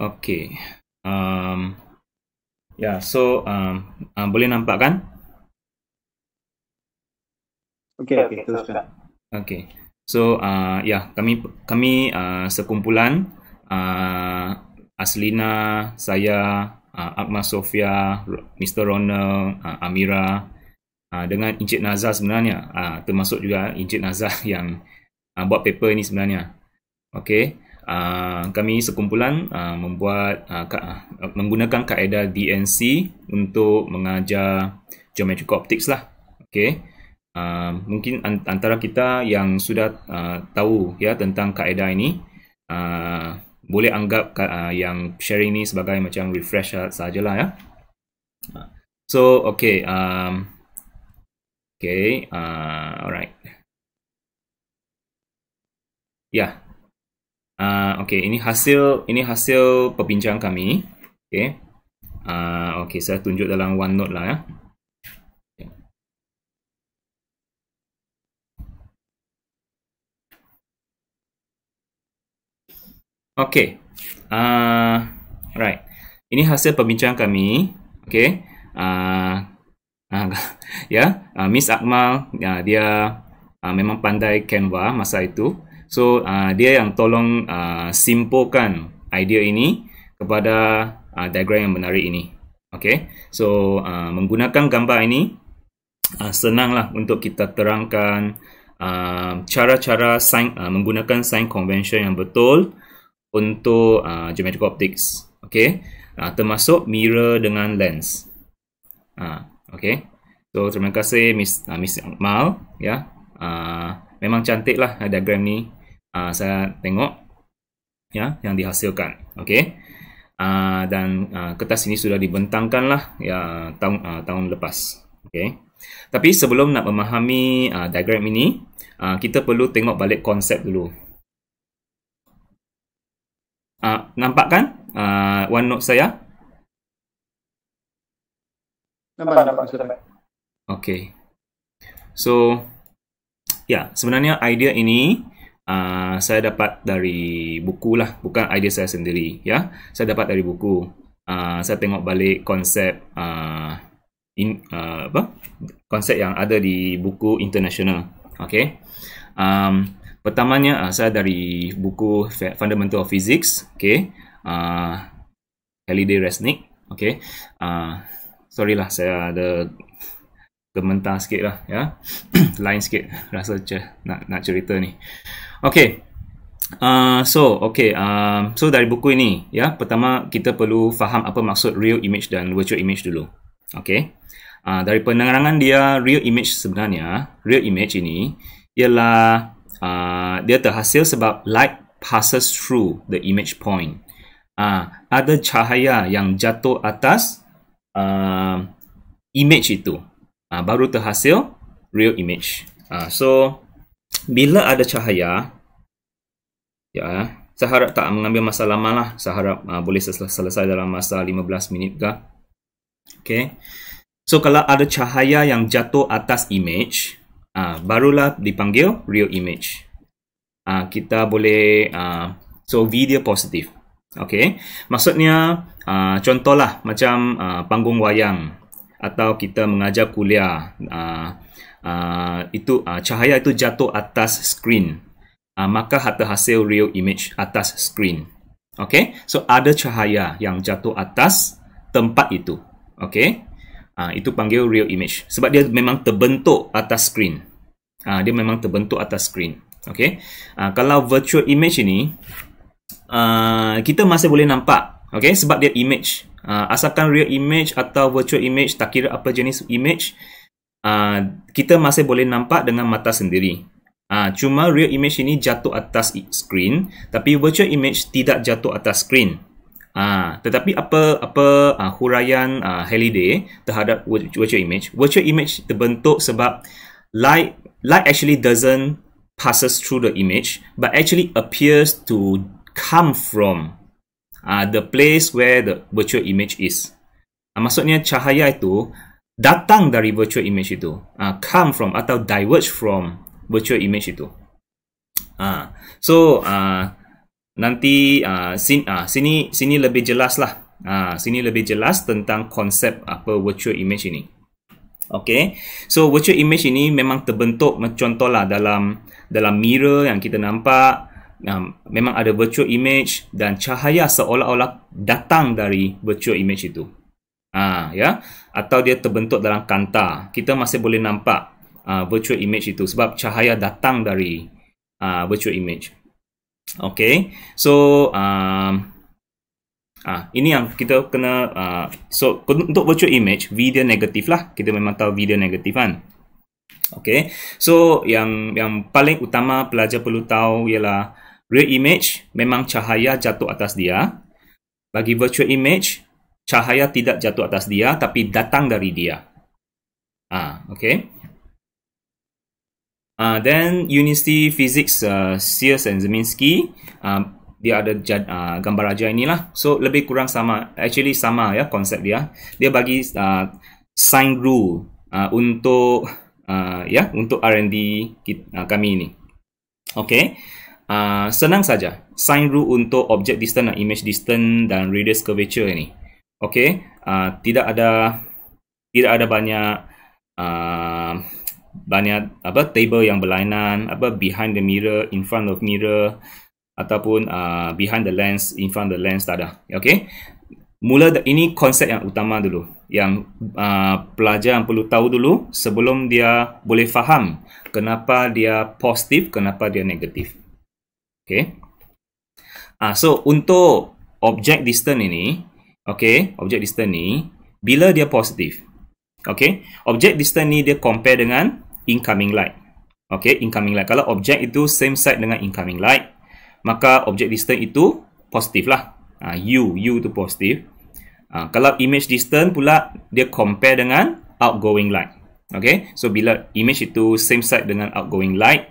Okay. Um, yeah, so um, uh, boleh nampak kan? Okay, okay, teruskan. Okay. So, uh, ya, yeah, kami kami uh, sekumpulan uh, Aslina, saya, uh, Akmal Sofia, Mr. Ronald, uh, Amira uh, dengan Encik Nazar sebenarnya uh, termasuk juga Encik Nazar yang uh, buat paper ini sebenarnya. Okay. Ah, kami sekumpulan uh, membuat uh, ka, uh, menggunakan kaedah DNC untuk mengajar geometri optik lah. Okay. Uh, mungkin antara kita yang sudah uh, tahu ya tentang kaedah ini uh, boleh anggap uh, yang sharing ini sebagai macam refresh lah ya. So okay, um, okay, uh, alright. Ya, Uh, okay, ini hasil ini hasil perbincangan kami. Okay. Uh, okay, saya tunjuk dalam OneNote lah ya. Okay. Uh, right. Ini hasil perbincangan kami. Okay. Ah, uh, uh, ya, yeah. uh, Miss Akmal, uh, dia uh, memang pandai Canva masa itu. So uh, dia yang tolong uh, simpulkan idea ini kepada uh, diagram yang menarik ini. Okay, so uh, menggunakan gambar ini uh, senanglah untuk kita terangkan uh, cara-cara uh, sign uh, menggunakan sign convention yang betul untuk uh, geometric optics. Okay, uh, termasuk mirror dengan lens. Uh, okay, so terima kasih Miss uh, Miss Mal, ya. Yeah. Uh, memang cantiklah uh, diagram ni uh, saya tengok ya yang dihasilkan okey uh, dan uh, kertas ini sudah dibentangkan lah ya tahun uh, tahun lepas okey tapi sebelum nak memahami uh, diagram ini uh, kita perlu tengok balik konsep dulu uh, nampak kan uh, one note saya nampak nampak sudah okey so ya yeah, sebenarnya idea ini Ah, saya dapat dari buku lah, bukan idea saya sendiri. Ya, saya dapat dari buku. Uh, saya tengok balik konsep uh, in, uh, apa? konsep yang ada di buku international. Okay. Um, pertamanya uh, saya dari buku Fundamental of Physics. Okay. Uh, Halliday Resnick. Okay. Uh, sorry lah, saya ada gementar sikit lah ya lain sikit rasa cer- nak nak cerita ni Okay. Uh, so, okay. Um, so, dari buku ini, ya, pertama kita perlu faham apa maksud real image dan virtual image dulu. Okay. Uh, dari penerangan dia, real image sebenarnya, real image ini, ialah uh, dia terhasil sebab light passes through the image point. Uh, ada cahaya yang jatuh atas uh, image itu. Uh, baru terhasil real image. Uh, so, bila ada cahaya ya saya harap tak mengambil masa lama lah saya harap uh, boleh selesai dalam masa 15 minit ke okay so kalau ada cahaya yang jatuh atas image uh, barulah dipanggil real image uh, kita boleh uh, so video positif okay maksudnya uh, contohlah macam uh, panggung wayang atau kita mengajar kuliah uh, Ah, itu uh, cahaya itu jatuh atas screen uh, maka harta hasil real image atas screen okay so ada cahaya yang jatuh atas tempat itu okay uh, itu panggil real image sebab dia memang terbentuk atas screen uh, dia memang terbentuk atas screen okay uh, kalau virtual image ini uh, kita masih boleh nampak okay sebab dia image Uh, asalkan real image atau virtual image tak kira apa jenis image Ah, kita masih boleh nampak dengan mata sendiri. Uh, cuma real image ini jatuh atas screen, tapi virtual image tidak jatuh atas screen. Uh, tetapi apa apa uh, huraian uh, Halliday terhadap virtual image? Virtual image terbentuk sebab light light actually doesn't passes through the image, but actually appears to come from uh, the place where the virtual image is. Uh, maksudnya cahaya itu datang dari virtual image itu uh, come from atau diverge from virtual image itu uh, so uh, nanti uh, sin, uh, sini sini lebih jelas lah uh, sini lebih jelas tentang konsep apa virtual image ini Okay, so virtual image ini memang terbentuk lah dalam dalam mirror yang kita nampak um, memang ada virtual image dan cahaya seolah-olah datang dari virtual image itu ha, ya atau dia terbentuk dalam kanta kita masih boleh nampak uh, virtual image itu sebab cahaya datang dari uh, virtual image okay so um, Ah, ini yang kita kena uh, so untuk virtual image video negatif lah kita memang tahu video dia negatif kan okay so yang yang paling utama pelajar perlu tahu ialah real image memang cahaya jatuh atas dia bagi virtual image cahaya tidak jatuh atas dia tapi datang dari dia. Ah, okay. Ah, uh, then University Physics uh, Sears and Zeminski. Uh, dia ada uh, gambar raja inilah. So lebih kurang sama, actually sama ya konsep dia. Dia bagi uh, sign rule uh, untuk uh, ya untuk R&D uh, kami ini. Okay. Uh, senang saja. Sign rule untuk object distance image distance dan radius curvature ini okay uh, ah, tidak ada tidak ada banyak uh, banyak apa table yang berlainan apa behind the mirror in front of mirror ataupun uh, behind the lens in front of the lens tak ada okay mula ini konsep yang utama dulu yang uh, pelajar yang perlu tahu dulu sebelum dia boleh faham kenapa dia positif kenapa dia negatif okay ah uh, so untuk object distance ini Okay, objek distance ni bila dia positif. Okay, Objek distance ni dia compare dengan incoming light. Okay, incoming light. Kalau objek itu same side dengan incoming light, maka objek distance itu positif lah. Uh, U, U itu positif. Uh, kalau image distance pula, dia compare dengan outgoing light. Okay, so bila image itu same side dengan outgoing light,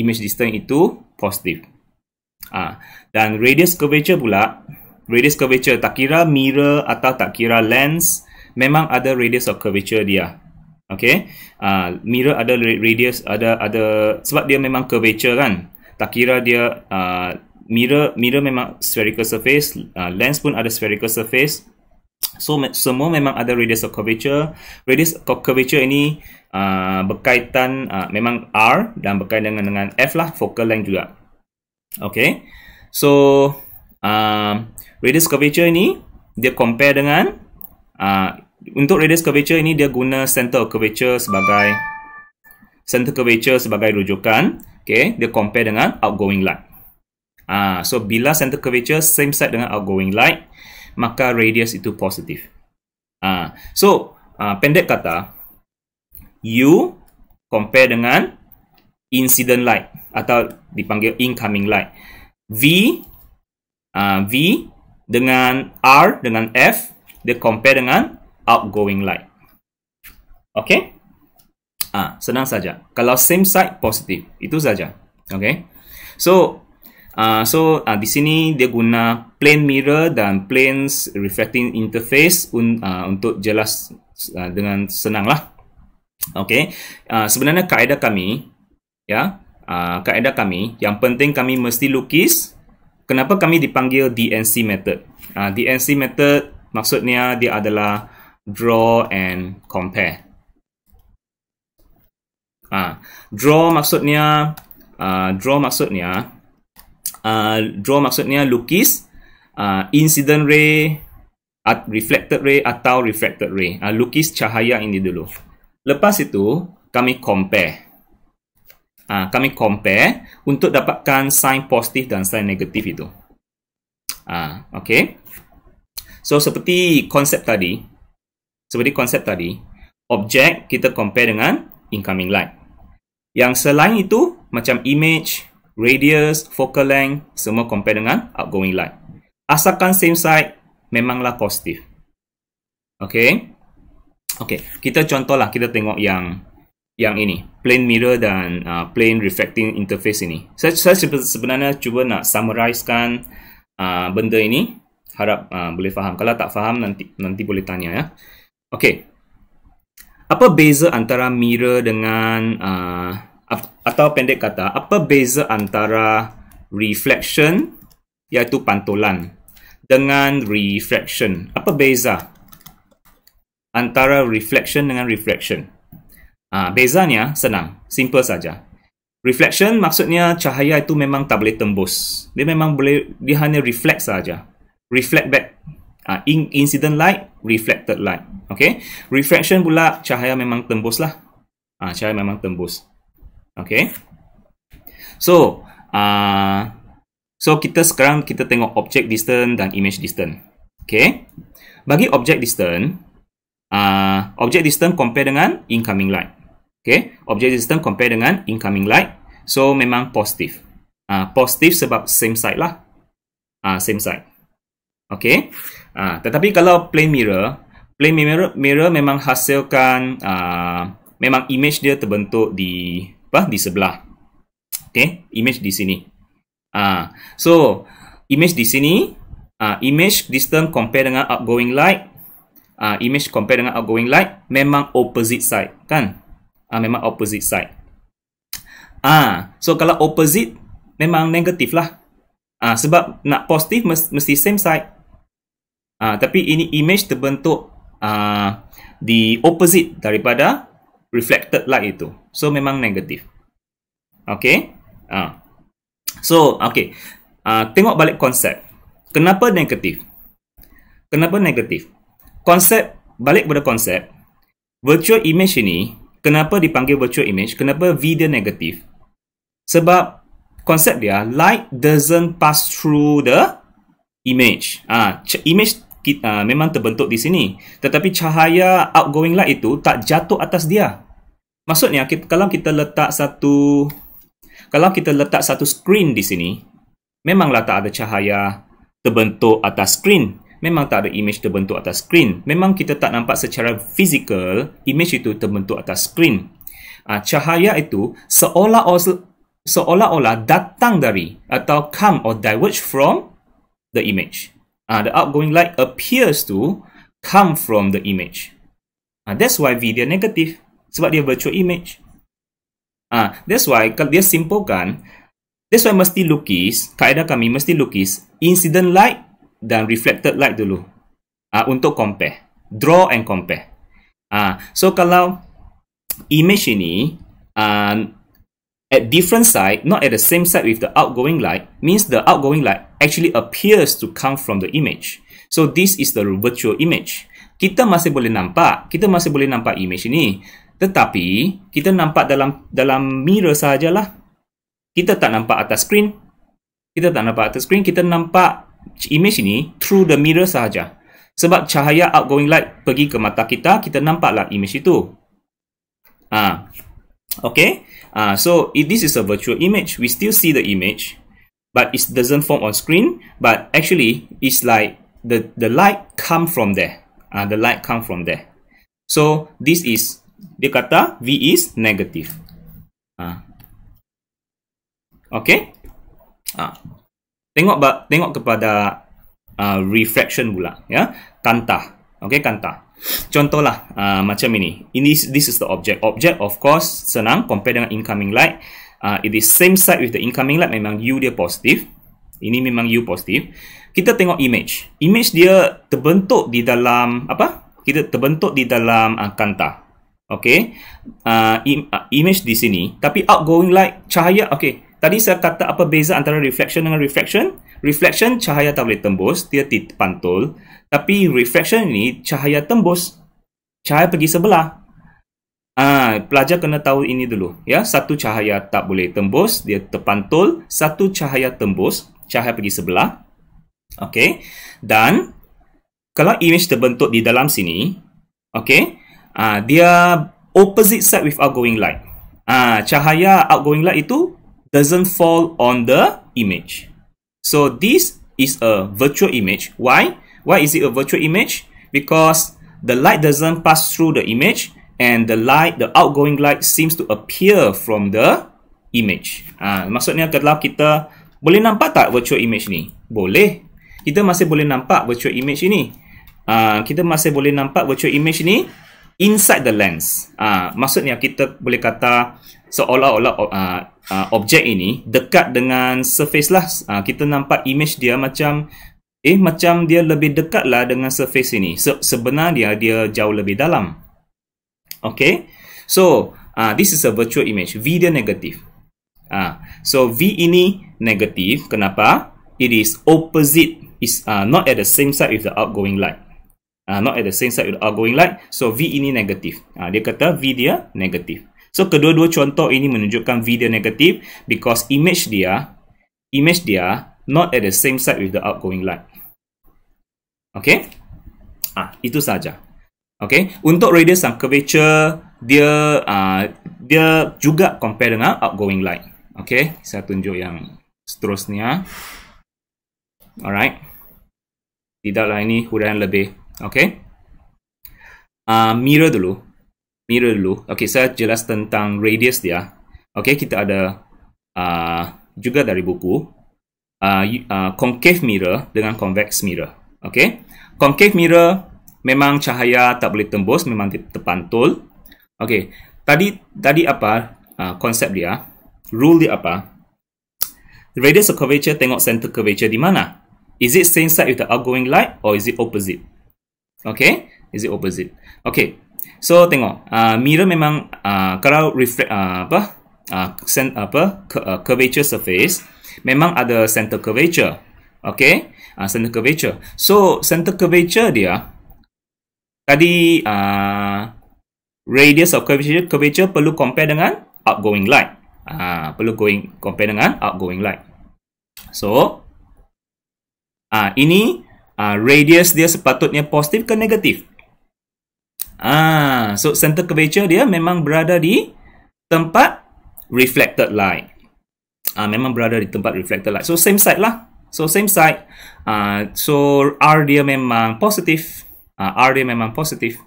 image distance itu positif. Uh, dan radius curvature pula, radius curvature tak kira mirror atau tak kira lens memang ada radius of curvature dia okay uh, ah, mirror ada radius ada ada sebab dia memang curvature kan tak kira dia uh, mirror mirror memang spherical surface uh, lens pun ada spherical surface so me- semua memang ada radius of curvature radius of curvature ini uh, berkaitan uh, memang r dan berkaitan dengan dengan f lah focal length juga okay so um, radius curvature ini dia compare dengan uh, untuk radius curvature ini dia guna center of curvature sebagai center curvature sebagai rujukan okay, dia compare dengan outgoing light uh, so bila center curvature same side dengan outgoing light maka radius itu positif uh, ah, so uh, pendek kata U compare dengan incident light atau dipanggil incoming light V uh, V dengan R dengan F dia compare dengan outgoing light. Okay? Ah, ha, senang saja. Kalau same side positif, itu saja. Okay? So Uh, so uh, di sini dia guna plane mirror dan plane reflecting interface un, uh, untuk jelas uh, dengan senanglah. lah. Okay, uh, sebenarnya kaedah kami, ya, yeah, uh, kaedah kami yang penting kami mesti lukis kenapa kami dipanggil DNC method? Uh, ah, DNC method maksudnya dia adalah draw and compare. Ah, uh, draw maksudnya uh, draw maksudnya uh, draw maksudnya lukis uh, incident ray at reflected ray atau refracted ray. Uh, lukis cahaya ini dulu. Lepas itu kami compare uh, kami compare untuk dapatkan sign positif dan sign negatif itu. Ah, okay. So seperti konsep tadi, seperti konsep tadi, objek kita compare dengan incoming light. Yang selain itu macam image, radius, focal length semua compare dengan outgoing light. Asalkan same side memanglah positif. Okay. Okay, kita contohlah kita tengok yang yang ini plane mirror dan uh, plane reflecting interface ini. Saya, saya sebenarnya cuba nak summarizekan uh, benda ini. Harap uh, boleh faham. Kalau tak faham nanti nanti boleh tanya ya. Okey. Apa beza antara mirror dengan uh, atau pendek kata apa beza antara reflection iaitu pantulan dengan refraction? Apa beza antara reflection dengan refraction? Ha, bezanya senang, simple saja. Reflection maksudnya cahaya itu memang tak boleh tembus. Dia memang boleh dia hanya reflect saja. Reflect back. Ah ha, incident light, reflected light. Okay. Refraction pula cahaya memang tembus lah. Ah ha, cahaya memang tembus. Okay. So, ah uh, so kita sekarang kita tengok object distance dan image distance. Okay. Bagi object distance, ah ha, uh, object distance compare dengan incoming light. Okay, object distance compare dengan incoming light. So memang positif. Ah, uh, positif sebab same side lah. Ah, uh, same side. Okay. Ah, uh, tetapi kalau plane mirror, plane mirror mirror memang hasilkan ah, uh, memang image dia terbentuk di apa di sebelah. Okay, image di sini. Ah, uh, so image di sini. Ah, uh, image distance compare dengan outgoing light. Ah, uh, image compare dengan outgoing light memang opposite side kan? Ah, memang opposite side. Ah, so kalau opposite memang negatif lah. Ah, sebab nak positif mesti same side. Ah, tapi ini image terbentuk ah di opposite daripada reflected light itu. So memang negatif. Okay. Ah. So, okay. Ah, tengok balik konsep. Kenapa negatif? Kenapa negatif? Konsep balik pada konsep virtual image ini kenapa dipanggil virtual image, kenapa video negatif? Sebab konsep dia, light doesn't pass through the image. Ah, ha, image kita uh, memang terbentuk di sini. Tetapi cahaya outgoing light itu tak jatuh atas dia. Maksudnya, kita, kalau kita letak satu kalau kita letak satu screen di sini, memanglah tak ada cahaya terbentuk atas screen memang tak ada image terbentuk atas skrin. Memang kita tak nampak secara fizikal image itu terbentuk atas skrin. Uh, ah, cahaya itu seolah-olah seolah datang dari atau come or diverge from the image. Uh, the outgoing light appears to come from the image. Uh, that's why video dia negatif. Sebab dia virtual image. Uh, that's why kalau dia simpulkan, that's why mesti lukis, kaedah kami mesti lukis, incident light dan reflected light dulu uh, untuk compare draw and compare uh, so kalau image ini um, at different side not at the same side with the outgoing light means the outgoing light actually appears to come from the image so this is the virtual image kita masih boleh nampak kita masih boleh nampak image ini tetapi kita nampak dalam dalam mirror sajalah kita tak nampak atas screen kita tak nampak atas screen kita nampak image ini through the mirror sahaja. Sebab cahaya outgoing light pergi ke mata kita, kita nampaklah image itu. Ah. Okay. Ah, so if this is a virtual image, we still see the image, but it doesn't form on screen, but actually it's like the the light come from there. Ah, the light come from there. So this is dia kata V is negative. Ah. Okay? Ah. Uh tengok tengok kepada uh, reflection pula ya kanta okey kanta contohlah uh, macam ini ini this is the object object of course senang compare dengan incoming light uh, it is same side with the incoming light memang u dia positif ini memang u positif kita tengok image image dia terbentuk di dalam apa kita terbentuk di dalam uh, kanta okey uh, im- uh, image di sini tapi outgoing light cahaya okey Tadi saya kata apa beza antara reflection dengan refraction? Reflection cahaya tak boleh tembus, dia dipantul. Tapi refraction ni cahaya tembus, cahaya pergi sebelah. Ah, pelajar kena tahu ini dulu. Ya, satu cahaya tak boleh tembus, dia terpantul. Satu cahaya tembus, cahaya pergi sebelah. Okay, dan kalau image terbentuk di dalam sini, okay, ah, dia opposite side with outgoing light. Ah, cahaya outgoing light itu doesn't fall on the image. So this is a virtual image. Why? Why is it a virtual image? Because the light doesn't pass through the image and the light, the outgoing light seems to appear from the image. ha, maksudnya kalau kita boleh nampak tak virtual image ni? Boleh. Kita masih boleh nampak virtual image ini. Ah, kita masih boleh nampak virtual image ni inside the lens. Ah, maksudnya kita boleh kata seolah-olah ah, ah, objek ini dekat dengan surface lah. Ah, kita nampak image dia macam eh macam dia lebih dekat lah dengan surface ini. Se sebenarnya dia jauh lebih dalam. Okay, so ah, this is a virtual image. V dia negatif. Ah, so V ini negatif. Kenapa? It is opposite. Is uh, ah, not at the same side with the outgoing light uh, not at the same side with the outgoing light. So V ini negatif. Uh, dia kata V dia negatif. So kedua-dua contoh ini menunjukkan V dia negatif because image dia image dia not at the same side with the outgoing light. Okay? Ah, itu saja. Okay? Untuk radius and curvature dia uh, dia juga compare dengan outgoing light. Okay? Saya tunjuk yang seterusnya. Alright. Tidaklah ini huraian lebih okay? Uh, mirror dulu, mirror dulu. Okay, saya jelas tentang radius dia. Okay, kita ada uh, juga dari buku uh, uh, concave mirror dengan convex mirror. Okay, concave mirror memang cahaya tak boleh tembus, memang terpantul. Okay, tadi tadi apa uh, konsep dia? Rule dia apa? Radius of curvature tengok center curvature di mana? Is it same side with the outgoing light or is it opposite? Okay, is it opposite? Okay, so tengok uh, mirror memang uh, kalau reflect uh, apa uh, sen apa curvature surface memang ada center curvature. Okay, uh, center curvature. So center curvature dia tadi uh, radius of curvature curvature perlu compare dengan outgoing light. Uh, perlu going compare dengan outgoing light. So uh, ini uh, radius dia sepatutnya positif ke negatif? Ah, so center curvature dia memang berada di tempat reflected light. Ah, memang berada di tempat reflected light. So same side lah. So same side. Ah, so R dia memang positif. Ah, R dia memang positif.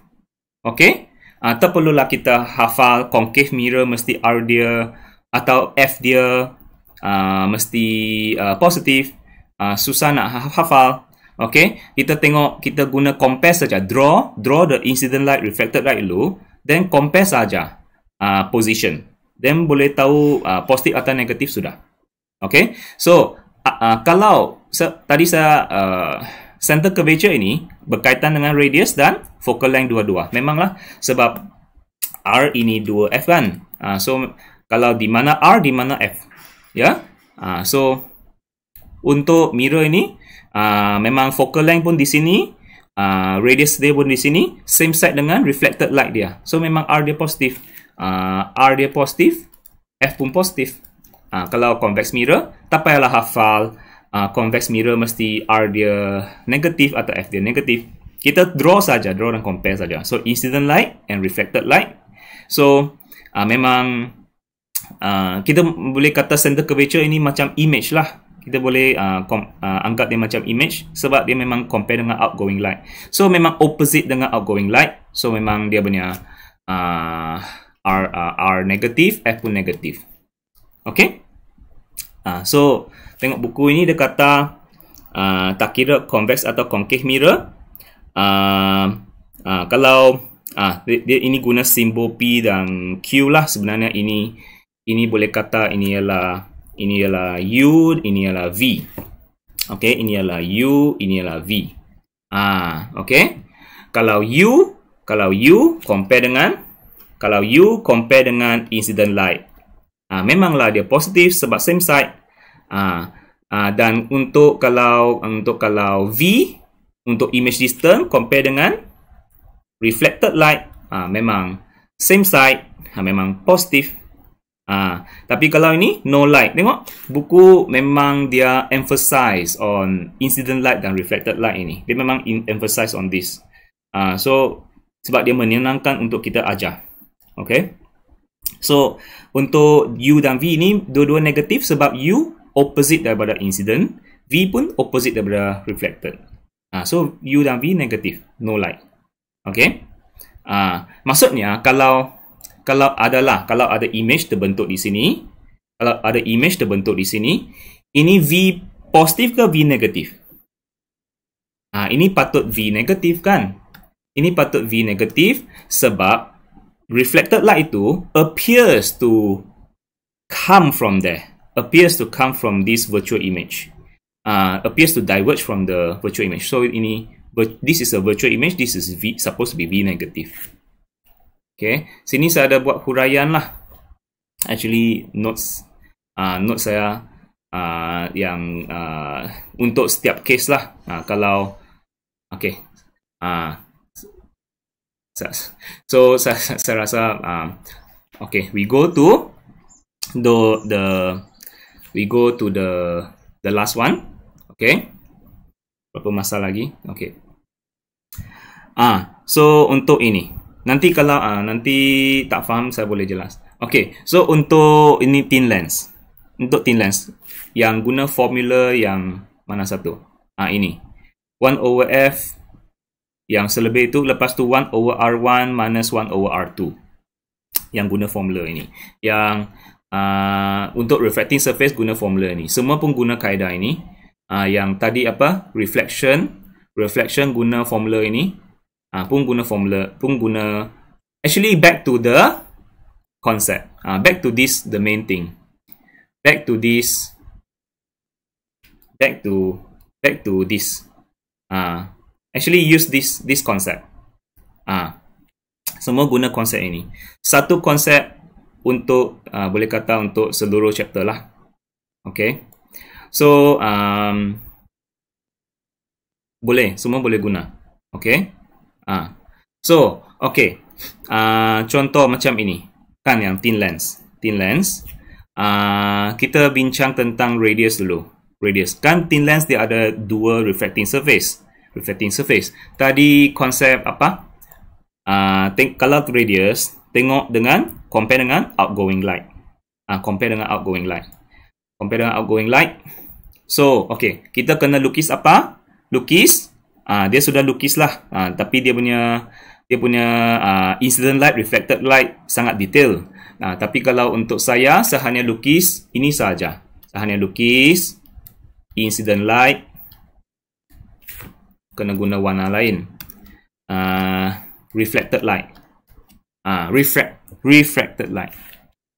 Okay. Ah, tak perlu lah kita hafal concave mirror mesti R dia atau F dia ah, mesti ah, positif. Ah, susah nak ha-, hafal. Okay, kita tengok kita guna compare saja. Draw, draw the incident light, reflected light dulu. Then compare saja uh, position. Then boleh tahu uh, positif atau negatif sudah. Okay, so uh, uh, kalau so, tadi saya uh, center curvature ini berkaitan dengan radius dan focal length dua-dua. Memanglah sebab R ini 2F kan. Uh, so kalau di mana R di mana F. Ya. Yeah? Uh, so untuk mirror ini Ah, memang focal length pun di sini uh, radius dia pun di sini same side dengan reflected light dia so memang R dia positif uh, R dia positif F pun positif uh, kalau convex mirror tak payahlah hafal uh, convex mirror mesti R dia negatif atau F dia negatif kita draw saja draw dan compare saja so incident light and reflected light so uh, memang uh, kita boleh kata center curvature ini macam image lah kita boleh uh, kom, uh, anggap dia macam image sebab dia memang compare dengan outgoing light so memang opposite dengan outgoing light so memang dia punya uh, R, uh, R negatif F pun negatif ok uh, so tengok buku ini dia kata uh, tak kira convex atau concave mirror uh, uh, kalau Ah, dia, dia ini guna simbol P dan Q lah sebenarnya ini ini boleh kata ini ialah ini ialah U, ini ialah V. Okey, ini ialah U, ini ialah V. Ah, ha, okey. Kalau U, kalau U compare dengan kalau U compare dengan incident light. Ha, ah, memanglah dia positif sebab same side. Ah, ah dan untuk kalau untuk kalau V untuk image distance compare dengan reflected light, ah memang same side, ah memang positif. Ha, tapi kalau ini no light, tengok buku memang dia emphasize on incident light dan reflected light ini. Dia memang emphasize on this. Ha, so sebab dia menyenangkan untuk kita ajar. Okay. So untuk U dan V ini dua-dua negatif sebab U opposite daripada incident, V pun opposite daripada reflected. Ha, so U dan V negatif, no light. Okay. Ha, maksudnya kalau kalau adalah kalau ada image terbentuk di sini kalau ada image terbentuk di sini ini V positif ke V negatif ha, ini patut V negatif kan ini patut V negatif sebab reflected light itu appears to come from there appears to come from this virtual image uh, appears to diverge from the virtual image so ini this is a virtual image this is v supposed to be v negative Okay, sini saya ada buat huraian lah. Actually notes, uh, notes saya uh, yang uh, untuk setiap case lah. Uh, kalau okay, ah, uh, so saya saya rasa uh, okay, we go to the the we go to the the last one. Okay, berapa masa lagi? Okay. Ah, uh, so untuk ini. Nanti kalau uh, nanti tak faham saya boleh jelas. Okay, so untuk ini thin lens. Untuk thin lens yang guna formula yang mana satu? Ah uh, ini. one over F yang selebih itu lepas tu one over R1 minus one over R2 yang guna formula ini yang uh, untuk reflecting surface guna formula ini semua pun guna kaedah ini uh, yang tadi apa reflection reflection guna formula ini Ah, pun guna formula, pun guna actually back to the concept. Ah, back to this the main thing. Back to this. Back to back to this. Ah, actually use this this concept. Ah. Semua guna konsep ini. Satu konsep untuk uh, boleh kata untuk seluruh chapter lah. Okay. So um, boleh semua boleh guna. Okay. Ha. So, okay. Uh, contoh macam ini. Kan yang thin lens. Thin lens. Uh, kita bincang tentang radius dulu. Radius. Kan thin lens dia ada dua reflecting surface. Reflecting surface. Tadi konsep apa? Uh, ah, think, kalau radius, tengok dengan, compare dengan outgoing light. Uh, compare dengan outgoing light. Compare dengan outgoing light. So, okay. Kita kena lukis apa? Lukis Ah dia sudah lukis lah. Ah tapi dia punya dia punya uh, incident light, reflected light sangat detail. Nah, tapi kalau untuk saya, saya hanya lukis ini saja. Saya hanya lukis incident light. Kena guna warna lain. Uh, reflected light. Uh, refract, refracted light.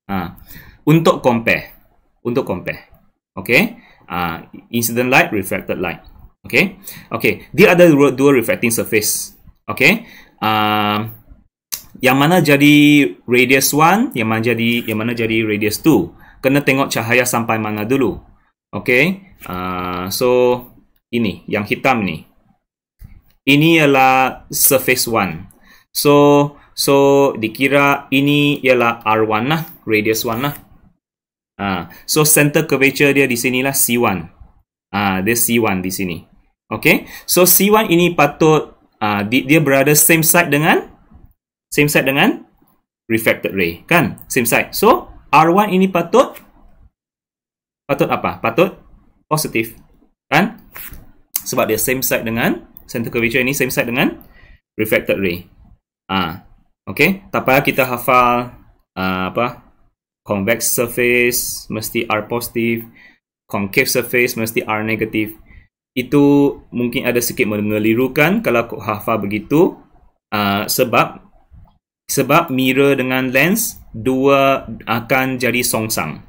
Uh, untuk compare. Untuk compare. Okay. Uh, incident light, reflected light. Okay, okay. Dia ada dua, dua surface. Okay, um, yang mana jadi radius 1, yang mana jadi yang mana jadi radius 2. Kena tengok cahaya sampai mana dulu. Okay, uh, so ini yang hitam ni. Ini ialah surface 1. So so dikira ini ialah R1 lah, radius 1 lah. Uh, so center curvature dia di sini lah, C1. Ah, uh, dia C1 di sini. Okay, so C1 ini patut uh, di, dia berada same side dengan same side dengan refracted ray, kan? Same side. So R1 ini patut patut apa? Patut positif, kan? Sebab dia same side dengan center curvature ini same side dengan refracted ray. Ah, uh, okay. Tak payah kita hafal uh, apa? Convex surface mesti R positif, concave surface mesti R negative itu mungkin ada sikit mengelirukan kalau kod hafal begitu uh, sebab sebab mirror dengan lens dua akan jadi songsang.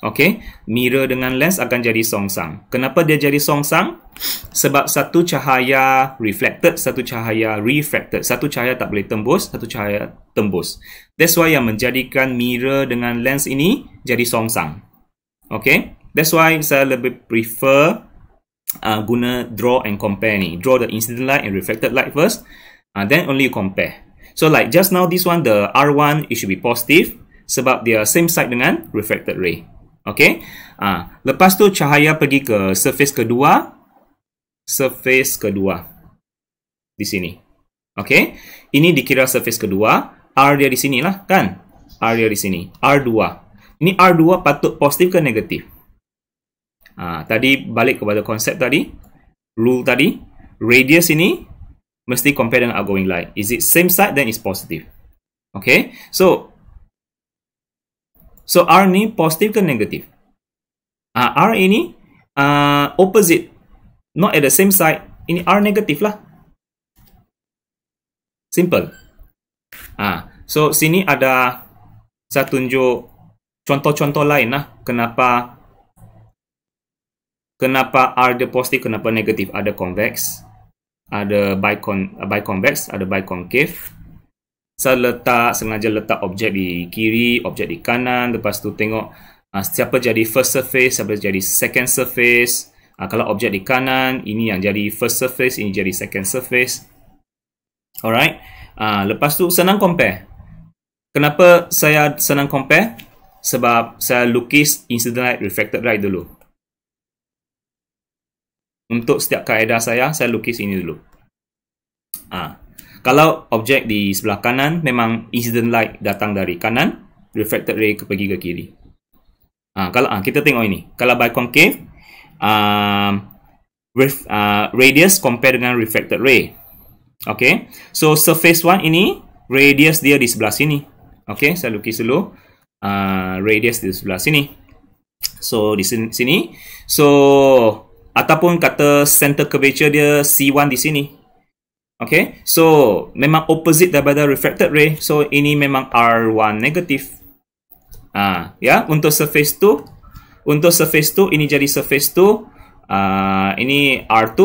Okey, mirror dengan lens akan jadi songsang. Kenapa dia jadi songsang? Sebab satu cahaya reflected, satu cahaya refracted. Satu cahaya tak boleh tembus, satu cahaya tembus. That's why yang menjadikan mirror dengan lens ini jadi songsang. Okey, that's why saya lebih prefer uh, guna draw and compare ni. Draw the incident light and reflected light first. Uh, then only you compare. So like just now this one, the R1, it should be positive. Sebab dia same side dengan refracted ray. Okay. Uh, lepas tu cahaya pergi ke surface kedua. Surface kedua. Di sini. Okay. Ini dikira surface kedua. R dia di sini lah kan. R dia di sini. R2. Ini R2 patut positif ke Negatif. Ha, tadi balik kepada konsep tadi, rule tadi, radius ini mesti compare dengan outgoing light. Is it same side then it's positive. Okay, so so R ni positif ke negatif? Ah ha, uh, R ini ah uh, opposite, not at the same side. Ini R negatif lah. Simple. Ah, uh, so sini ada saya tunjuk contoh-contoh lain lah kenapa kenapa R dia positif, kenapa negatif? Ada convex, ada bicon, uh, biconvex, ada biconcave. Saya letak, sengaja letak objek di kiri, objek di kanan. Lepas tu tengok uh, siapa jadi first surface, siapa jadi second surface. Uh, kalau objek di kanan, ini yang jadi first surface, ini jadi second surface. Alright. Uh, lepas tu senang compare. Kenapa saya senang compare? Sebab saya lukis incident light, reflected light dulu untuk setiap kaedah saya, saya lukis ini dulu. Ha. Kalau objek di sebelah kanan, memang incident light datang dari kanan, reflected ray pergi ke kiri. Ha. Kalau ha. Kita tengok ini. Kalau by concave, um, ref, uh, radius compare dengan reflected ray. Okay. So, surface one ini, radius dia di sebelah sini. Okay, saya lukis dulu. Uh, radius di sebelah sini. So, di sini. So, ataupun kata center curvature dia C1 di sini. Okay, so memang opposite daripada refracted ray. So ini memang R1 negatif. Ah, ya untuk surface 2, untuk surface 2 ini jadi surface 2. Ah, uh, ini R2.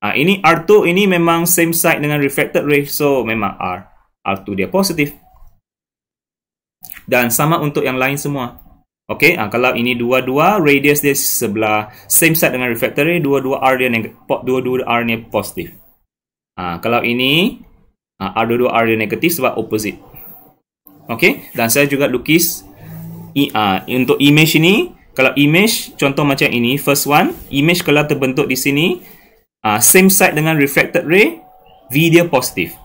Ah, uh, ini R2 ini memang same side dengan refracted ray. So memang R R2 dia positif. Dan sama untuk yang lain semua. Okay, ha, ah, kalau ini dua-dua, radius dia sebelah same side dengan refractor ray, dua-dua R dia neg- dua-dua R ni positif. Ha, kalau ini ha, R dua-dua R dia negatif sebab opposite. Okay, dan saya juga lukis i, ha, untuk image ini. Kalau image contoh macam ini, first one, image kalau terbentuk di sini, ha, same side dengan refracted ray, V dia positif.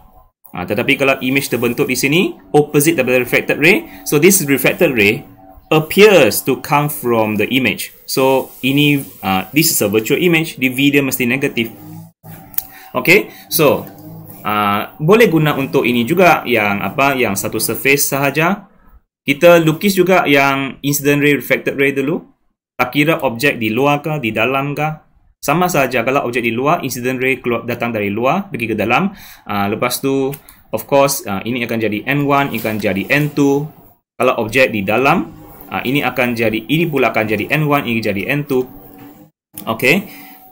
Ha, tetapi kalau image terbentuk di sini, opposite daripada refracted ray. So this refracted ray, appears to come from the image. So ini uh, this is a virtual image. Di video mesti negatif. Okay, so uh, boleh guna untuk ini juga yang apa yang satu surface sahaja. Kita lukis juga yang incident ray, reflected ray dulu. Tak kira objek di luar ke, di dalam ke. Sama saja. kalau objek di luar, incident ray keluar, datang dari luar, pergi ke dalam. Uh, lepas tu, of course, uh, ini akan jadi N1, ini akan jadi N2. Kalau objek di dalam, uh, ini akan jadi ini pula akan jadi n1 ini jadi n2 okey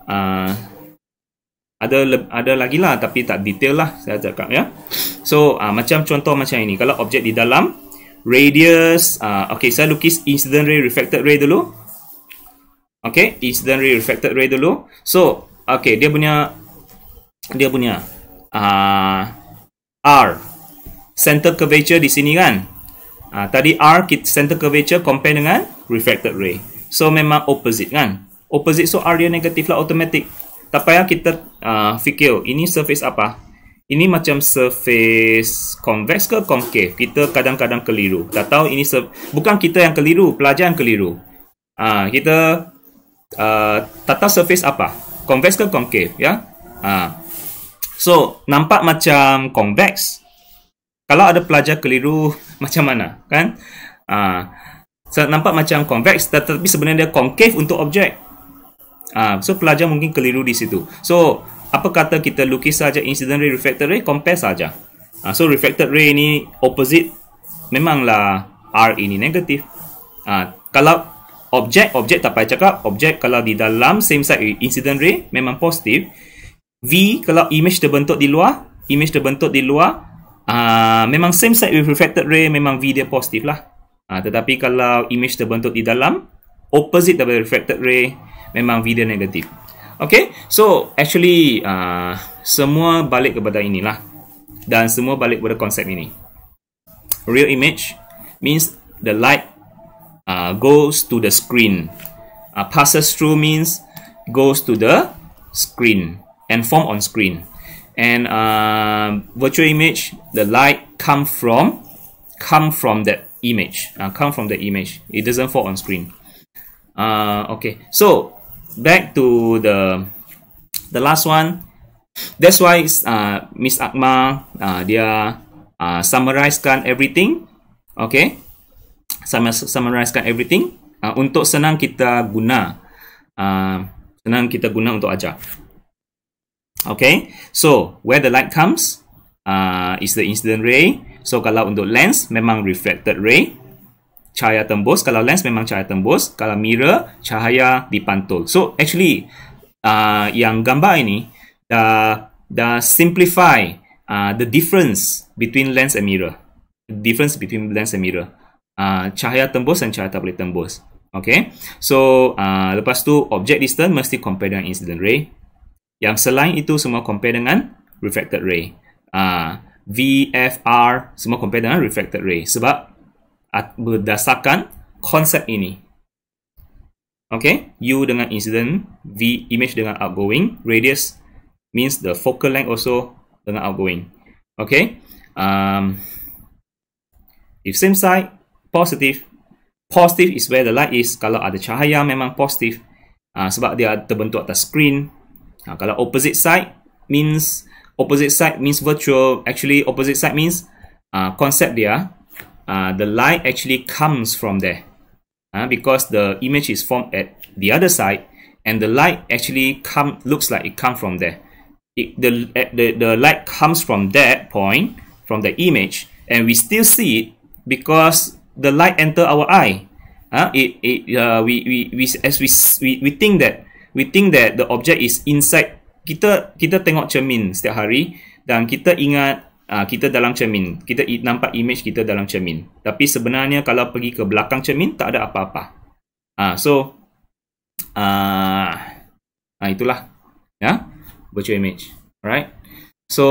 uh, ah, ada ada lagi lah tapi tak detail lah saya cakap ya so uh, macam contoh macam ini kalau objek di dalam radius uh, okey saya lukis incident ray reflected ray dulu okey incident ray reflected ray dulu so okey dia punya dia punya uh, r center curvature di sini kan Uh, tadi R center curvature compare dengan refracted ray. So memang opposite kan. Opposite so R dia negatif lah automatic. Tak payah kita uh, fikir oh, ini surface apa. Ini macam surface convex ke concave. Kita kadang-kadang keliru. Tak tahu ini sur- bukan kita yang keliru, pelajar yang keliru. Ah kita uh, ah, tak tahu surface apa. Convex ke concave ya. Yeah? So nampak macam convex kalau ada pelajar keliru macam mana kan uh, nampak macam convex tetapi sebenarnya dia concave untuk objek uh, so pelajar mungkin keliru di situ so apa kata kita lukis saja incident ray reflected ray compare saja uh, so reflected ray ini opposite memanglah R ini negatif uh, kalau objek objek tak payah cakap objek kalau di dalam same side incident ray memang positif V kalau image terbentuk di luar image terbentuk di luar Ah, memang same side with reflected ray memang V dia positif lah. Uh, tetapi kalau image terbentuk di dalam, opposite daripada reflected ray memang V dia negatif. Okay, so actually uh, semua balik kepada inilah dan semua balik kepada konsep ini. Real image means the light uh, goes to the screen. Uh, passes through means goes to the screen and form on screen and uh, virtual image the light come from come from that image uh, come from the image it doesn't fall on screen uh, okay so back to the the last one that's why uh, miss akma uh, dia uh, summarizekan everything okay Sum summarizekan everything uh, untuk senang kita guna uh, senang kita guna untuk ajar Okay, so where the light comes uh, is the incident ray. So kalau untuk lens memang reflected ray, cahaya tembus. Kalau lens memang cahaya tembus. Kalau mirror, cahaya dipantul. So actually, uh, yang gambar ini dah uh, dah simplify uh, the difference between lens and mirror. The difference between lens and mirror. Uh, cahaya tembus dan cahaya tak boleh tembus. Okay, so uh, lepas tu object distance mesti compare dengan incident ray. Yang selain itu semua compare dengan refracted ray. Ah, uh, VFR semua compare dengan refracted ray sebab berdasarkan konsep ini. Okay, U dengan incident, V image dengan outgoing, radius means the focal length also dengan outgoing. Okay, um, if same side positive, positive is where the light is. Kalau ada cahaya memang positive, uh, sebab dia terbentuk atas screen, Nah, kalau opposite side means opposite side means virtual. Actually, opposite side means uh, concept dia. Uh, the light actually comes from there uh, because the image is formed at the other side and the light actually come looks like it come from there. It, the, the, the light comes from that point, from the image, and we still see it because the light enter our eye. Uh, it, it, uh, we, we, we, as we, we, we think that we think that the object is inside kita kita tengok cermin setiap hari dan kita ingat uh, kita dalam cermin kita nampak image kita dalam cermin tapi sebenarnya kalau pergi ke belakang cermin tak ada apa-apa ah uh, so ah uh, uh, itulah ya yeah? virtual image right so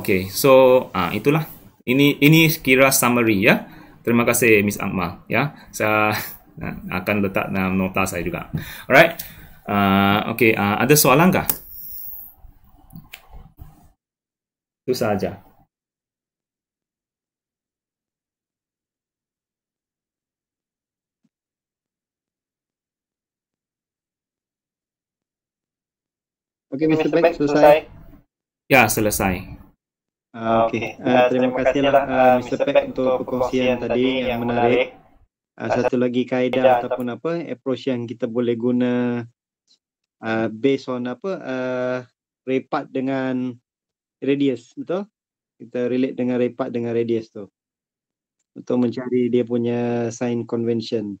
okay so ah uh, itulah ini ini kira summary ya yeah? terima kasih miss akmal ya yeah? saya akan letak dalam nota saya juga alright Uh, ah, okay, uh, ah, ada soalan kah? Itu sahaja. Okay, Mr. Beck, selesai. Ya, selesai. Ah, okay, uh, terima kasih lah uh, Mr. Peck untuk perkongsian tadi yang menarik. Uh, satu lagi kaedah ataupun apa, eh, approach yang kita boleh guna uh, based on apa uh, rapat dengan radius betul kita relate dengan rapat dengan radius tu untuk mencari dia punya sign convention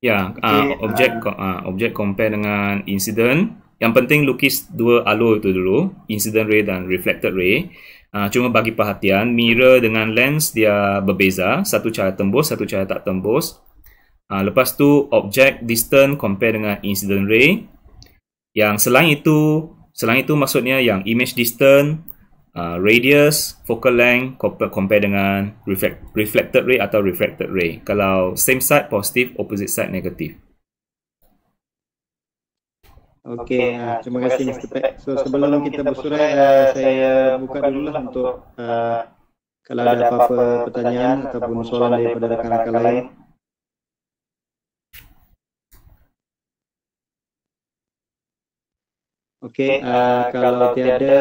ya okay, ah, uh, object uh, uh, ah, object compare dengan incident yang penting lukis dua alur itu dulu incident ray dan reflected ray Uh, cuma bagi perhatian, mirror dengan lens dia berbeza. Satu cahaya tembus, satu cahaya tak tembus. Ha, lepas tu object distance compare dengan incident ray. Yang selain itu, selain itu maksudnya yang image distance, uh, radius, focal length compare, compare dengan reflect, reflected ray atau refracted ray. Kalau same side positive, opposite side negative. Okey, okay. Ah, terima, terima kasih Mr. Pat. So, so sebelum, sebelum kita bersurai, uh, saya buka dulu lah untuk uh, kalau ada apa-apa pertanyaan ataupun soalan daripada rakan-rakan lain. Okey, okay, uh, eh, eh, eh, kalau, kalau tiada